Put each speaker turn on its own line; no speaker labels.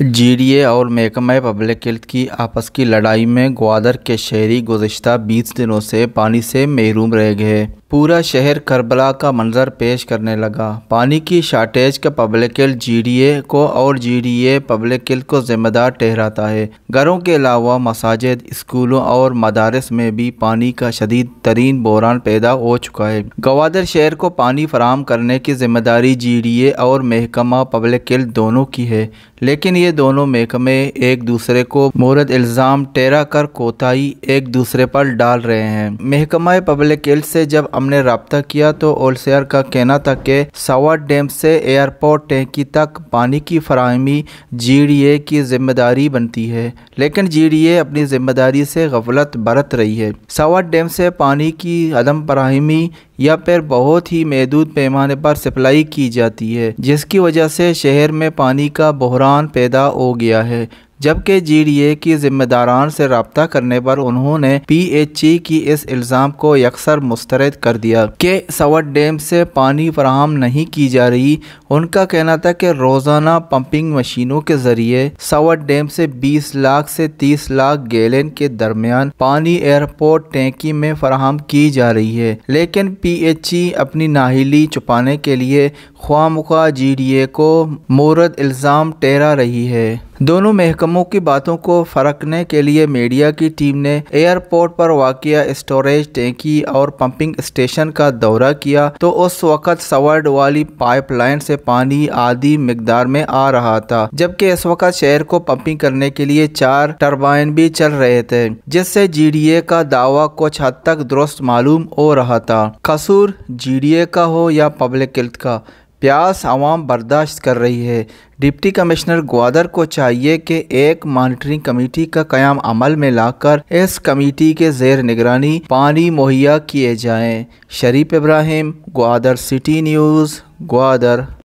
GDA और महकमा public health की आपस की लड़ाई में ग्वादर के शहरी गुजशत 20 दिनों से पानी से महरूम रह गए पूरा शहर करबला का मंजर पेश करने लगा पानी की शार्टेज का पब्लिकल जीडीए को और जीडीए पब्लिकल को जिम्मेदार ठहराता है घरों के अलावा मसाजिद स्कूलों और मदारस में भी पानी का शदीद तरीन बहरान पैदा हो चुका है गवादर शहर को पानी फराम करने की जिम्मेदारी जीडीए और महकमा पब्लिकल दोनों की है लेकिन ये दोनों महकमे एक दूसरे को मोरद इल्ज़ाम टेरा कर कोताही एक दूसरे पर डाल रहे हैं महकमा पब्लिकल से जब हमने रबता किया तो ओलसेयर का कहना था कि सावर डैम से एयरपोर्ट टैंकी तक पानी की फरहमी जी की जिम्मेदारी बनती है लेकिन जी अपनी जिम्मेदारी से गफलत बरत रही है सावर डैम से पानी की अदम फरहमी या फिर बहुत ही महदूद पैमाने पर सप्लाई की जाती है जिसकी वजह से शहर में पानी का बहरान पैदा हो गया है जबकि जीडीए की जिम्मेदारान से रबता करने पर उन्होंने पी एच ई की इस इल्ज़ाम को यकसर मुस्तरद कर दिया कि सवट डैम से पानी फराहम नहीं की जा रही उनका कहना था कि रोज़ाना पंपिंग मशीनों के ज़रिए सवट डैम से 20 लाख से 30 लाख गैलन के दरमियान पानी एयरपोर्ट टैंकी में फराहम की जा रही है लेकिन पी एच ई अपनी नाहली छुपाने के लिए ख्वामुखा जी डी ए को मोरद इल्ज़ाम टेरा रही है दोनों महकमों की बातों को फरकने के लिए मीडिया की टीम ने एयरपोर्ट पर वाक़ स्टोरेज टैंकी और पंपिंग स्टेशन का दौरा किया तो उस वक्त सवर्ड वाली पाइपलाइन से पानी आधी मकदार में आ रहा था जबकि इस वक्त शहर को पंपिंग करने के लिए चार टर्बाइन भी चल रहे थे जिससे जी का दावा कुछ हद तक दुरुस्त मालूम हो रहा था कसूर जी का हो या पब्लिक हेल्थ का प्यास आवाम बर्दाश्त कर रही है डिप्टी कमिश्नर ग्वादर को चाहिए कि एक मॉनिटरिंग कमेटी का क्याम अमल में लाकर इस कमेटी के जेर निगरानी पानी मुहैया किए जाएं। Sharif Ibrahim Gwadar city news Gwadar